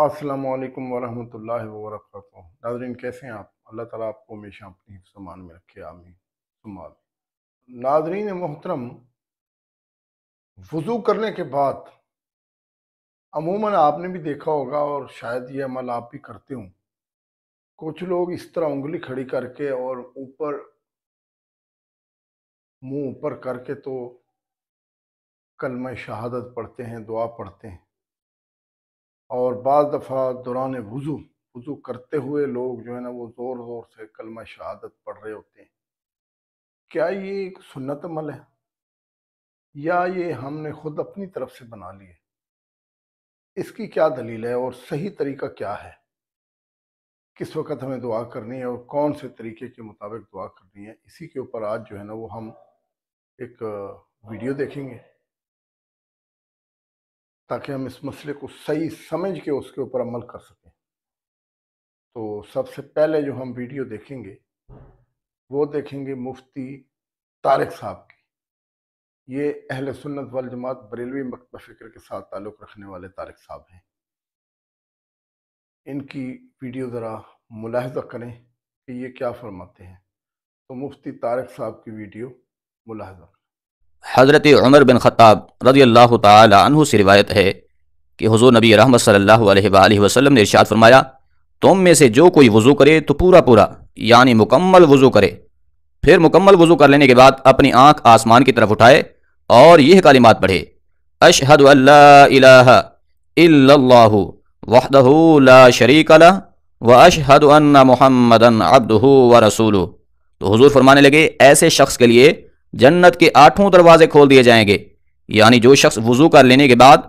अस्सलाम वालेकुम वरहमतुल्लाहि वबरकातुहू नाजरीन कैसे हैं आप अल्लाह ताला आपको हमेशा अपनी सामान में रखे आमीन सुमाल नाजरीन मोहतरम वज़ू करने के बाद अमूमन आपने भी देखा होगा और शायद ये अमल आप भी करते हों कुछ लोग इस तरह उंगली खड़ी करके और ऊपर मुंह ऊपर करके तो कलम शहादत पढ़ते हैं दुआ पढ़ते हैं और बज़ दफ़ा दौरान वज़ू वज़ू करते हुए लोग जो है ना वो ज़ोर ज़ोर से कलमा शहादत पढ़ रहे होते हैं क्या ये एक सुन्नत अमल है या ये हमने खुद अपनी तरफ से बना लिए इसकी क्या दलील है और सही तरीका क्या है किस वक्त हमें दुआ करनी है और कौन से तरीके के मुताबिक दुआ करनी है इसी के ऊपर आज जो है ना वो हम एक वीडियो देखेंगे ताकि हम इस मसले को सही समझ के उसके ऊपर अमल कर सकें तो सबसे पहले जो हम वीडियो देखेंगे वो देखेंगे मुफ्ती तारिक साहब की ये अहल सुन्नत वाल जमात बरेलवी मकतब फ़िक्र के साथ ताल्लुक़ रखने वाले तारिक साहब हैं इनकी वीडियो ज़रा मुलाहजा करें कि ये क्या फरमाते हैं तो मुफ्ती तारिक साहब की वीडियो मुलाहजा हज़रत उमर बिन ख़ताब रज़ी अल्लाह तु से रिवायत है कि हजू नबी रहमत सल्ला वसलम ने इर्शाद फरमाया तुम में से जो कोई वज़ू करे तो पूरा पूरा यानी मुकम्मल वज़ू करे फिर मुकम्मल वज़ू कर लेने के बाद अपनी आँख आसमान की तरफ उठाए और यह कालिमात पढ़े अशहद वहदहूला शरीक अला व अशहद महमदन अब्दू व रसूल तो हजूर फरमाने लगे ऐसे शख्स के लिए जन्नत के आठों दरवाजे खोल दिए जाएंगे यानी जो शख्स वजू कर लेने के बाद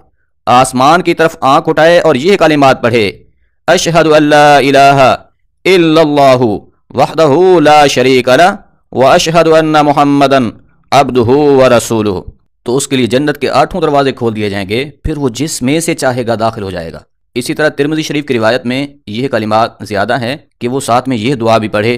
आसमान की तरफ आंख उठाए और यह कालिमात पढ़े अशहद वहदहूला शरीक व अशहद महमदन अब्दू व रसूल तो उसके लिए जन्नत के आठों दरवाजे खोल दिए जाएंगे फिर वो जिसमें से चाहेगा दाखिल हो जाएगा इसी तरह तिरमजी शरीफ की रिवायत में यह कलिमा ज़्यादा है कि वो साथ में यह दुआ भी पढ़े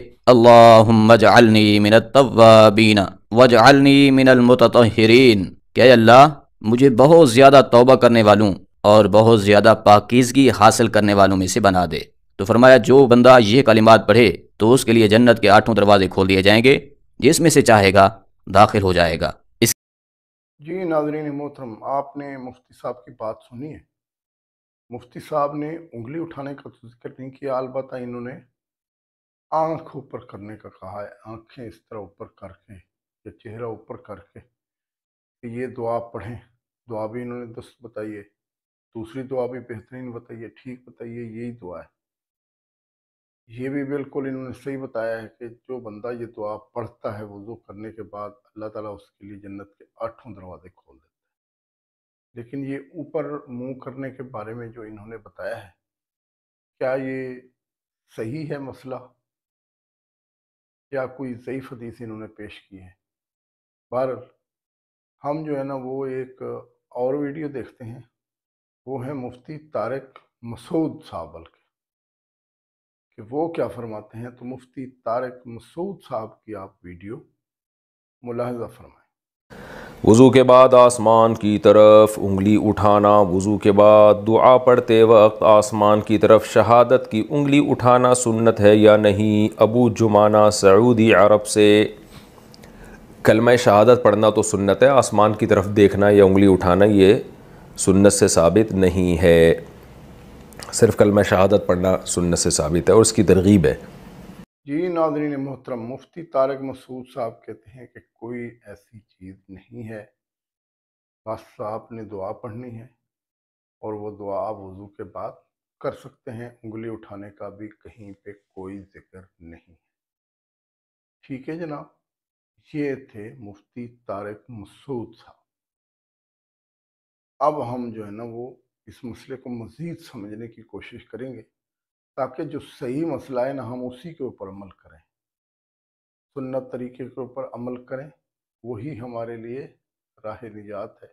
क्या अल्लाह मुझे बहुत ज़्यादा तोबा करने वालों और बहुत ज़्यादा पाकिजगी हासिल करने वालों में से बना दे तो फरमाया जो बंदा यह कलिमात पढ़े तो उसके लिए जन्नत के आठों दरवाजे खोल दिए जाएंगे जिसमें से चाहेगा दाखिल हो जाएगा इस जी नाजरीन मोहतरम आपने मुफ्ती साहब की बात सुनी है मुफ्ती साहब ने उंगली उठाने का तो जिक्र नहीं किया अलबत् इन्होंने आँख ऊपर करने का कहा है आँखें इस तरह ऊपर करके या चेहरा ऊपर करके कि ये दुआ पढ़ें दुआ भी इन्होंने दस बताइए दूसरी दुआ भी बेहतरीन बताइए ठीक बताइए यही दुआ है ये भी बिल्कुल इन्होंने सही बताया है कि जो बंदा ये दुआ पढ़ता है वजू करने के बाद अल्लाह ताला उसके लिए जन्नत के आठों दरवाजे खोल लेकिन ये ऊपर मुंह करने के बारे में जो इन्होंने बताया है क्या ये सही है मसला या कोई ज़यीफ हदीस इन्होंने पेश की है बहर हम जो है ना वो एक और वीडियो देखते हैं वो है मुफ्ती तारक मसूद साहब बल्कि कि वो क्या फरमाते हैं तो मुफ्ती तारक मसूद साहब की आप वीडियो मुलाहजा फरमाए वज़ू के बाद आसमान की तरफ उंगली उठाना वज़ू के बाद दुआ पढ़ते वक्त आसमान की तरफ शहादत की उंगली उठाना सुन्नत है या नहीं अबू जुमाना सऊदी अरब से कलम शहादत पढ़ना तो सुन्नत है आसमान की तरफ देखना या उंगली उठाना ये सुन्नत से साबित नहीं है सिर्फ कलम शहादत पढ़ना सुन्नत से साबित है और इसकी तरगीब है जी नादरीन मोहतरम मुफ्ती तारक मसूद साहब कहते हैं कि कोई ऐसी चीज़ नहीं है बस आपने दुआ पढ़नी है और वो दुआ आप वज़ू के बाद कर सकते हैं उंगली उठाने का भी कहीं पे कोई जिक्र नहीं है ठीक है जनाब ये थे मुफ्ती तारक मसूद साहब अब हम जो है ना वो इस मसले को मज़ीद समझने की कोशिश करेंगे ताकि जो सही मसला है ना हम उसी के ऊपर अमल करें सुन्नत तरीके के ऊपर अमल करें वही हमारे लिए राह निजात है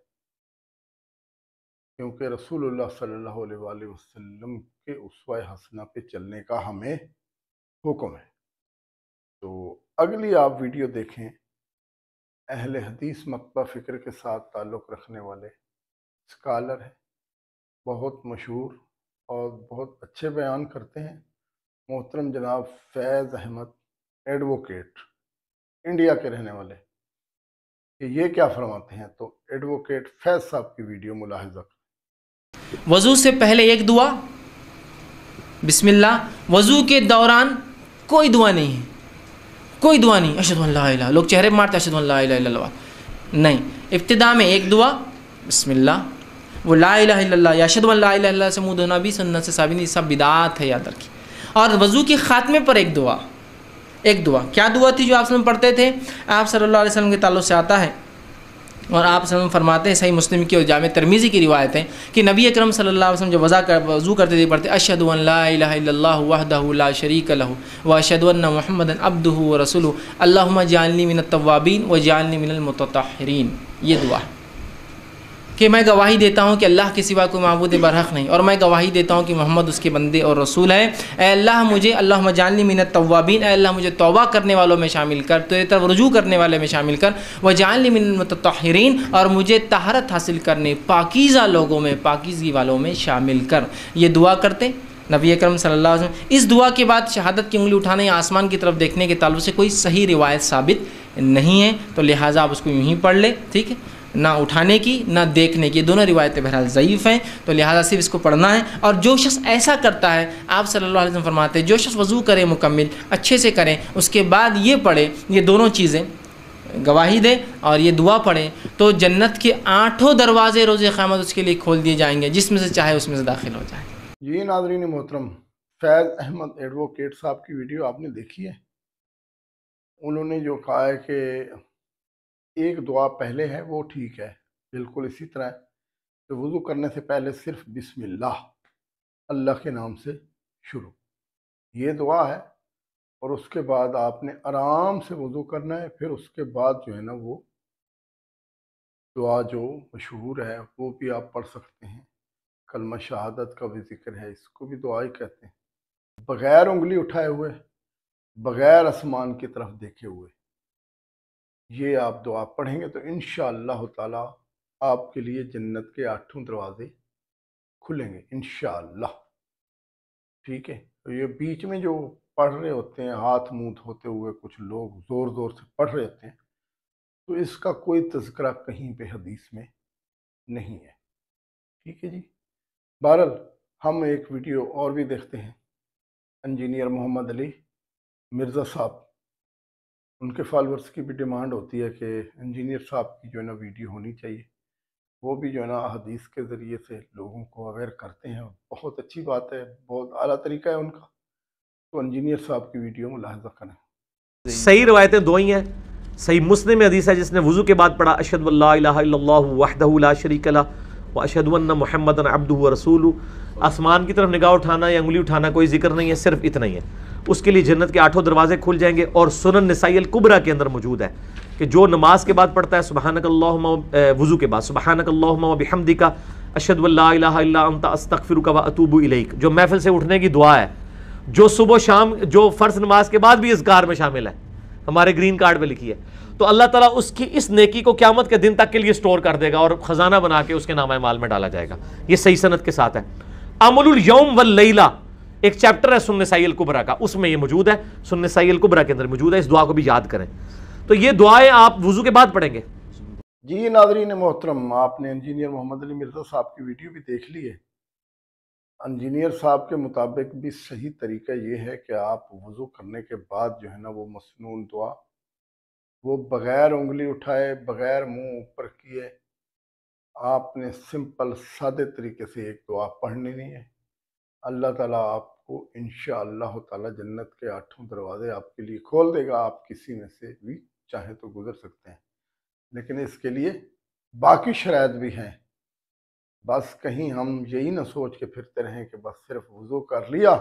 क्योंकि रसूलुल्लाह सल्लल्लाहु अलैहि वसल्लम के उसवा हसना पे चलने का हमें हुक्म है तो अगली आप वीडियो देखें अहल हदीस मकबा फ़िक्र के साथ ताल्लुक़ रखने वाले स्कालर हैं बहुत मशहूर और बहुत अच्छे बयान करते हैं मोहतरम जनाब फैज़ अहमद एडवोकेट इंडिया के रहने वाले कि ये क्या फरमाते हैं तो एडवोकेट फैज़ साहब की वीडियो मुलाहजा करें वज़ू से पहले एक दुआ बिस्मिल्लाह वज़ू के दौरान कोई दुआ नहीं है कोई दुआ नहीं अशद लोग चेहरे मारते अशद नहीं इब्तदा में एक दुआ बिस्मिल्लाह वो ला ला याशद ला से मुँह धोना भी सन्नत से साबिन सब बिदात है याद रखी और वज़ू के ख़ात्मे पर एक दुआ एक दुआ क्या दुआ थी जो आप सलम पढ़ते थे आप सल्ला वसम के तल्ल से आता है और आप सब फरमाते हैं सही मुस्लिम की और जाम तरमीज़ी की रिवायत है कि नबी अकरम सल्लल्लाहु अलैहि वसल्लम जब वज़ा कर वज़ू करते थे पढ़ते अशद ला शरीक लहू व अशद महमद अब्दू रसुल अल्लाम जानली मिन तवाबीन व जानली मिन ये दुआ है कि मैं गवाही देता हूँ कि अल्लाह के सिवा कोई मबूद बरहक नहीं और मैं गवाही देता हूँ कि मोहम्मद उसके बंदे और रसूल हैं अल्लाह मुझे अल्लाह जानी मिनत तवाबीन अल्लाह मुझे तोबा करने वालों में शामिल कर तेरे तरफ रजू करने वाले में शामिल कर वजानली मिन तहरीन और मुझे तहारत हासिल करने पाकिज़ा लोगों में पाकिजगी वालों में शामिल कर ये दुआ करते नबी अकरम सल्लल्लाहु अलैहि इस दुआ के बाद शहादत की उंगली उठाने या आसमान की तरफ देखने के ताल्लुक से कोई सही रिवायत साबित नहीं है तो लिहाजा आप उसको यूँ ही पढ़ ले ठीक है ना उठाने की ना देखने की दोनों रिवायतें बहरहाल ज़यीफ़ हैं तो लिहाजा सिर्फ इसको पढ़ना है और जो शख्स ऐसा करता है आप सल्लल्लाहु अलैहि वसल्लम फरमाते हैं जो शख्स वज़ू करें मुकम्मल अच्छे से करें उसके बाद ये पढ़े ये दोनों चीज़ें गवाही दें और ये दुआ पढ़ें तो जन्नत के आठों दरवाज़े रोज़ क़्यामत उसके लिए खोल दिए जाएंगे जिसमें से चाहे उसमें से दाखिल हो जाए ये नाजरीन मोहतरम फैज़ अहमद एडवोकेट साहब की वीडियो आपने देखी है उन्होंने जो कहा है कि एक दुआ पहले है वो ठीक है बिल्कुल इसी तरह तो वज़ू करने से पहले सिर्फ बिस्मिल्लाह अल्लाह के नाम से शुरू ये दुआ है और उसके बाद आपने आराम से वज़ू करना है फिर उसके बाद जो है ना वो दुआ जो मशहूर है वो भी आप पढ़ सकते हैं कलमा शहादत का भी जिक्र है इसको भी दुआ ही कहते हैं बग़ैर उंगली उठाए हुए बग़ैर आसमान की तरफ देखे हुए ये आप दुआ पढ़ेंगे तो इन ताला आपके लिए जन्नत के आठों दरवाज़े खुलेंगे इन ठीक है तो ये बीच में जो पढ़ रहे होते हैं हाथ मुँह धोते हुए कुछ लोग ज़ोर ज़ोर से पढ़ रहे होते हैं तो इसका कोई तस्करा कहीं पे हदीस में नहीं है ठीक है जी बहरल हम एक वीडियो और भी देखते हैं इंजीनियर मोहम्मद अली मिर्ज़ा साहब उनके फॉलोअर्स की भी डिमांड होती है कि इंजीनियर साहब की जो है ना वीडियो होनी चाहिए वो भी जो है ना हदीस के ज़रिए से लोगों को अवेयर करते हैं बहुत अच्छी बात है बहुत अला तरीका है उनका तो इंजीनियर साहब की वीडियो मुलाजा करें सही रवायतें दो ही हैं सही मुस्लिम हदीस है जिसने वज़ू के बाद पढ़ा अशद वहदला शरीकला व अशद महमदन अब्दू रसूल आसमान की तरफ निगाह उठाना या उंगली उठाना कोई जिक्र नहीं है सिर्फ इतना ही है उसके लिए जन्नत के आठों दरवाजे खुल जाएंगे और सुनन नसाइल कुबरा के अंदर मौजूद है कि जो नमाज के बाद पढ़ता है सुबहानक वज़ू के बाद सुबहानक बिहमदी का अशद अस्तफ़िर अतूब इलेक जो महफिल से उठने की दुआ है जो सुबह शाम जो फ़र्ज नमाज के बाद भी इस कार में शामिल है हमारे ग्रीन कार्ड में लिखी है तो अल्लाह ताला उसकी इस नेकी को क्यामत के दिन तक के लिए स्टोर कर देगा और ख़जाना बना के उसके नामा माल में डाला जाएगा ये सही सनत के साथ है अमल यौम लैला एक चैप्टर है सुन्ने साई अलकुबरा का उसमें ये मौजूद है सुन्ने साई अलकुबरा के अंदर मौजूद है इस दुआ को भी याद करें तो ये दुआएं आप वजू के बाद पढ़ेंगे जी नादरीन मोहतरम आपने इंजीनियर मोहम्मद अली मिर्जा साहब की वीडियो भी देख ली है इंजीनियर साहब के मुताबिक भी सही तरीका ये है कि आप वज़ू करने के बाद जो है ना वो मसनून दुआ वो बग़ैर उंगली उठाए बग़ैर मुंह ऊपर किए आपने सिंपल सादे तरीके से एक दुआ पढ़नी नहीं है अल्लाह ताला आपको इन ताला जन्नत के आठों दरवाज़े आपके लिए खोल देगा आप किसी में से भी चाहे तो गुजर सकते हैं लेकिन इसके लिए बाकी शरात भी हैं बस कहीं हम यही ना सोच के फिरते रहें कि बस सिर्फ वज़ू कर लिया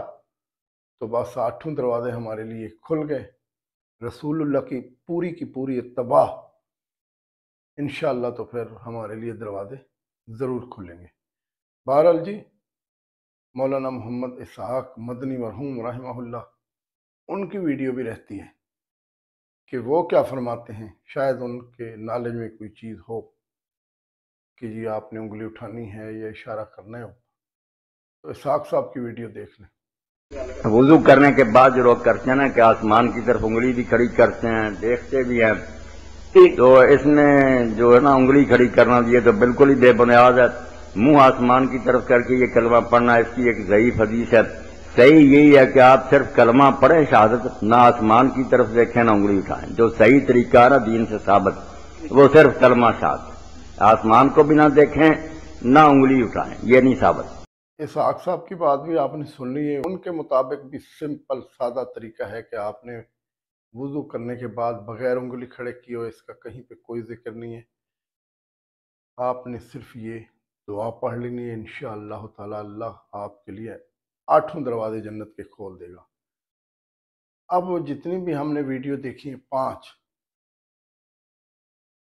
तो बस आठों दरवाज़े हमारे लिए खुल गए रसूलुल्लाह की पूरी की पूरी तबाह इन तो फिर हमारे लिए दरवाज़े ज़रूर खुलेंगे बहरहाल जी मौलाना मोहम्मद इसहाक मदनी मरहूम रहमल्ला उनकी वीडियो भी रहती है कि वो क्या फरमाते हैं शायद उनके नॉलेज में कोई चीज़ हो कि जी आपने उंगली उठानी है या इशारा करना हो तो इसहाक साहब की वीडियो देख लें वजू करने के बाद जो लोग करते हैं ना कि आसमान की तरफ उंगली भी खड़ी करते हैं देखते भी हैं तो इसमें जो है ना उंगली खड़ी करना दिए तो बिल्कुल ही बेबुनियाद है मुंह आसमान की तरफ करके ये कलमा पढ़ना इसकी एक जयीफ हदीस है सही यही है कि आप सिर्फ कलमा पढ़ें शहादत ना आसमान की तरफ देखें ना उंगली उठाएं जो सही तरीका ना दीन से साबित वो सिर्फ कलमा शहादत आसमान को भी ना देखें ना उंगली उठाएं ये नहीं साबित इसहाक साहब की बात भी आपने सुन ली है उनके मुताबिक भी सिंपल सादा तरीका है कि आपने वजू करने के बाद बगैर उंगली खड़े किए हो इसका कहीं पे कोई जिक्र नहीं है आपने सिर्फ ये दुआ पढ़ लेनी है इन शह अल्लाह आपके लिए आठों दरवाजे जन्नत के खोल देगा अब जितनी भी हमने वीडियो देखी है पाँच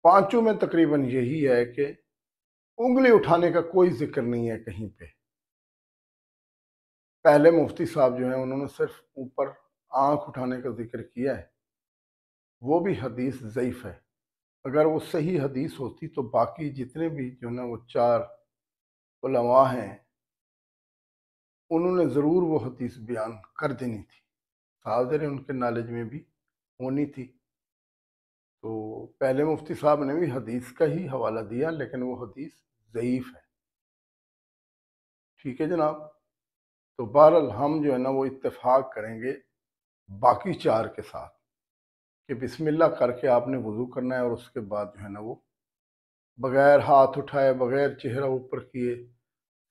पांचों में तकरीबन यही है कि उंगली उठाने का कोई जिक्र नहीं है कहीं पे पहले मुफ्ती साहब जो हैं उन्होंने सिर्फ ऊपर आंख उठाने का जिक्र किया है वो भी हदीस ज़यीफ़ है अगर वो सही हदीस होती तो बाकी जितने भी जो ना वो चार उलमा हैं उन्होंने ज़रूर वो हदीस बयान कर देनी थी हाजिर उनके नॉलेज में भी होनी थी तो पहले मुफ्ती साहब ने भी हदीस का ही हवाला दिया लेकिन वो हदीस ज़यीफ़ है ठीक है जनाब तो बहरहाल हम जो है ना वो इत्तेफाक करेंगे बाकी चार के साथ कि बिस्मिल्लाह करके आपने वज़ू करना है और उसके बाद जो है ना वो बग़ैर हाथ उठाए बग़ैर चेहरा ऊपर किए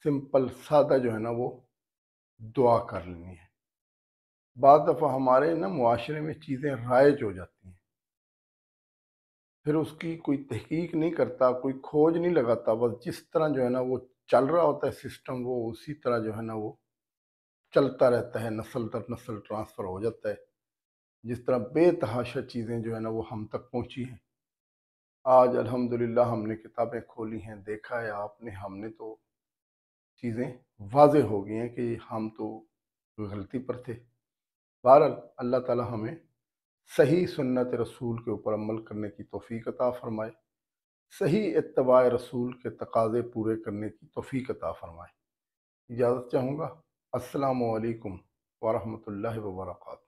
सिंपल सादा जो है ना वो दुआ कर लेनी है बाद दफ़ा हमारे ना माशरे में चीज़ें राइज हो जाती हैं फिर उसकी कोई तहकीक नहीं करता कोई खोज नहीं लगाता बस जिस तरह जो है ना वो चल रहा होता है सिस्टम वो उसी तरह जो है ना वो चलता रहता है नस्ल दर नस्ल ट्रांसफ़र हो जाता है जिस तरह बेतहाशा चीज़ें जो है ना वो हम तक पहुँची हैं आज अल्हम्दुलिल्लाह हमने किताबें खोली हैं देखा है आपने हमने तो चीज़ें वाज हो गई हैं कि हम तो गलती पर थे बहर अल्लाह ताला हमें सही सुन्नत रसूल के ऊपर अमल करने की तोफ़ी अता फ़रमाए सही इतवा रसूल के तकाज़े पूरे करने की तोफ़ी अता फ़रमाए इजाज़त चाहूँगा असलकम वरहमल वर्का